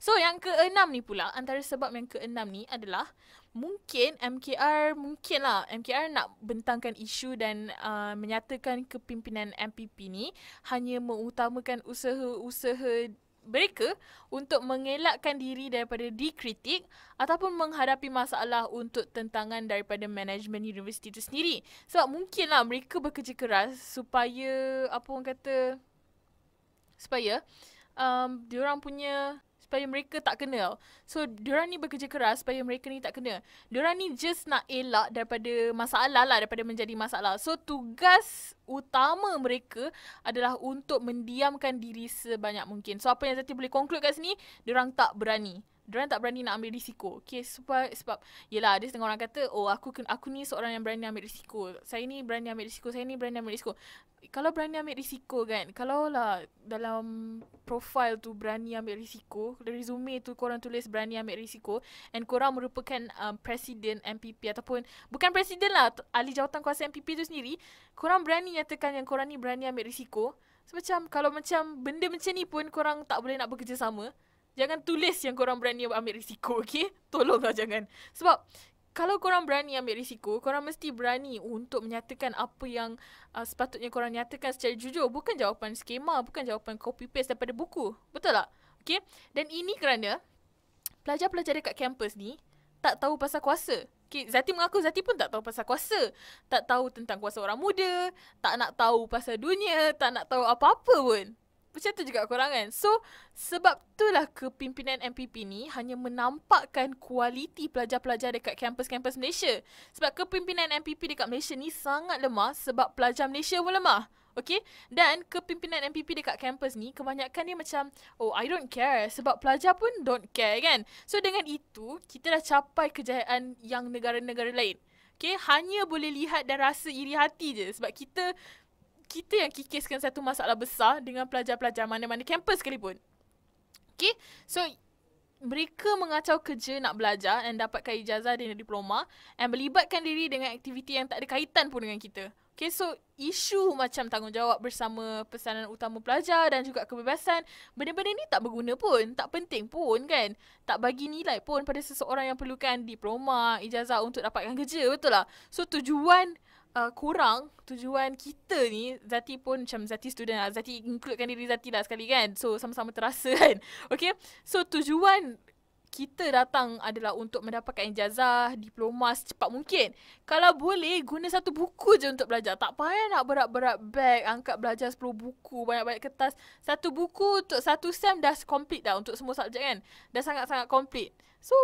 So yang keenam ni pula antara sebab yang keenam ni adalah mungkin MKR mungkin lah MKR nak bentangkan isu dan uh, menyatakan kepimpinan MPP ni hanya mengutamakan usaha-usaha mereka untuk mengelakkan diri daripada dikritik ataupun menghadapi masalah untuk tentangan daripada manajemen universiti itu sendiri. Sebab mungkinlah mereka bekerja keras supaya apa orang kata supaya um, diorang punya supaya mereka tak kena. So, diorang ni bekerja keras supaya mereka ni tak kena. Diorang ni just nak elak daripada masalah lah, daripada menjadi masalah. So, tugas utama mereka adalah untuk mendiamkan diri sebanyak mungkin. So, apa yang Zati boleh conclude kat sini, diorang tak berani. Diorang tak berani nak ambil risiko. Okay, sebab, sebab yelah, ada setengah orang kata, oh, aku aku ni seorang yang berani ambil risiko. Saya ni berani ambil risiko, saya ni berani ambil risiko. Kalau berani ambil risiko kan, kalau lah dalam profil tu berani ambil risiko, resume tu korang tulis berani ambil risiko, and korang merupakan um, presiden MPP ataupun, bukan presiden lah, ahli jawatan kuasa MPP tu sendiri, korang berani nyatakan yang korang ni berani ambil risiko, so, macam kalau macam benda macam ni pun korang tak boleh nak bekerjasama, Jangan tulis yang korang berani ambil risiko, okay? Tolonglah jangan. Sebab kalau korang berani ambil risiko, korang mesti berani untuk menyatakan apa yang uh, sepatutnya korang nyatakan secara jujur. Bukan jawapan skema, bukan jawapan copy-paste daripada buku. Betul tak? Okay? Dan ini kerana pelajar-pelajar dekat kampus ni tak tahu pasal kuasa. Okay, Zati mengaku Zati pun tak tahu pasal kuasa. Tak tahu tentang kuasa orang muda, tak nak tahu pasal dunia, tak nak tahu apa-apa pun macam tu juga korang kan. So, sebab itulah kepimpinan MPP ni hanya menampakkan kualiti pelajar-pelajar dekat kampus-kampus Malaysia. Sebab kepimpinan MPP dekat Malaysia ni sangat lemah sebab pelajar Malaysia pun lemah. Okay? Dan kepimpinan MPP dekat kampus ni kebanyakan dia macam, oh I don't care sebab pelajar pun don't care kan. So, dengan itu, kita dah capai kejayaan yang negara-negara lain. Okay, hanya boleh lihat dan rasa iri hati je sebab kita kita yang kikiskan satu masalah besar dengan pelajar-pelajar mana-mana kampus sekalipun. Okay, so mereka mengacau kerja nak belajar dan dapatkan ijazah dan diploma dan melibatkan diri dengan aktiviti yang tak ada kaitan pun dengan kita. Okay, so isu macam tanggungjawab bersama pesanan utama pelajar dan juga kebebasan, benda-benda ni tak berguna pun, tak penting pun kan. Tak bagi nilai pun pada seseorang yang perlukan diploma, ijazah untuk dapatkan kerja, betul lah. So tujuan uh, kurang tujuan kita ni Zati pun macam Zati student lah Zati includekan diri Zati lah sekali kan So sama-sama terasa kan Okay So tujuan kita datang adalah untuk mendapatkan ijazah, diploma secepat mungkin. Kalau boleh, guna satu buku je untuk belajar. Tak payah nak berat-berat beg, angkat belajar 10 buku, banyak-banyak kertas. Satu buku untuk satu sem dah complete dah untuk semua subjek kan. Dah sangat-sangat complete. So,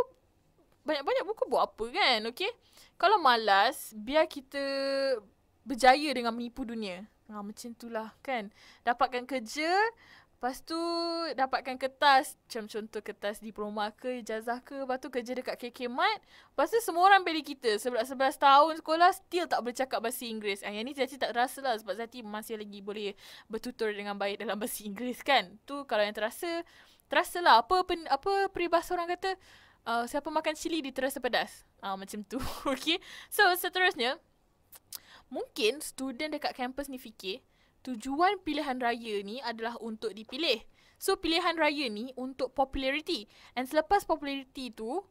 banyak-banyak buku buat apa kan? Okay? Kalau malas, biar kita berjaya dengan menipu dunia. Ha, macam itulah kan? Dapatkan kerja, lepas tu dapatkan kertas. Macam contoh kertas diploma ke, jazah ke. Lepas tu kerja dekat KK Mart. Lepas tu semua orang beli kita. Sebelas-sebelas tahun sekolah, still tak boleh cakap bahasa Inggeris. Ha, yang ni Zati tak terasa lah sebab Zati masih lagi boleh bertutur dengan baik dalam bahasa Inggeris kan? Tu kalau yang terasa, terasa lah. Apa, pen, apa peribahasa orang kata? uh, siapa makan cili dia terasa pedas. uh, macam tu. okay. So seterusnya mungkin student dekat kampus ni fikir tujuan pilihan raya ni adalah untuk dipilih. So pilihan raya ni untuk populariti. And selepas populariti tu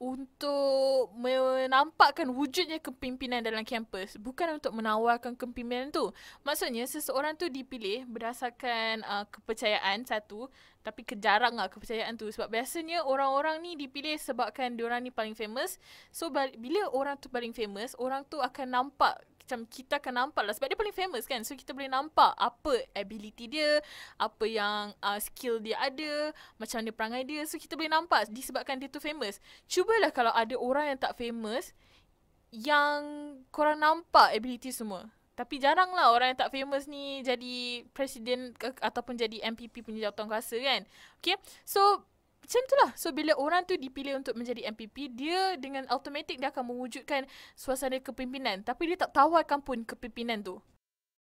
untuk menampakkan wujudnya kepimpinan dalam kampus bukan untuk menawarkan kepimpinan tu maksudnya seseorang tu dipilih berdasarkan uh, kepercayaan satu tapi kejarang lah kepercayaan tu sebab biasanya orang-orang ni dipilih sebabkan diorang ni paling famous so bila orang tu paling famous orang tu akan nampak macam kita akan nampak lah sebab dia paling famous kan so kita boleh nampak apa ability dia apa yang uh, skill dia ada macam dia perangai dia so kita boleh nampak disebabkan dia tu famous cubalah kalau ada orang yang tak famous yang korang nampak ability semua tapi jarang lah orang yang tak famous ni jadi presiden ataupun jadi MPP punya jawatan kuasa kan. Okay. So macam lah. So bila orang tu dipilih untuk menjadi MPP, dia dengan automatik dia akan mewujudkan suasana kepimpinan. Tapi dia tak tawarkan pun kepimpinan tu.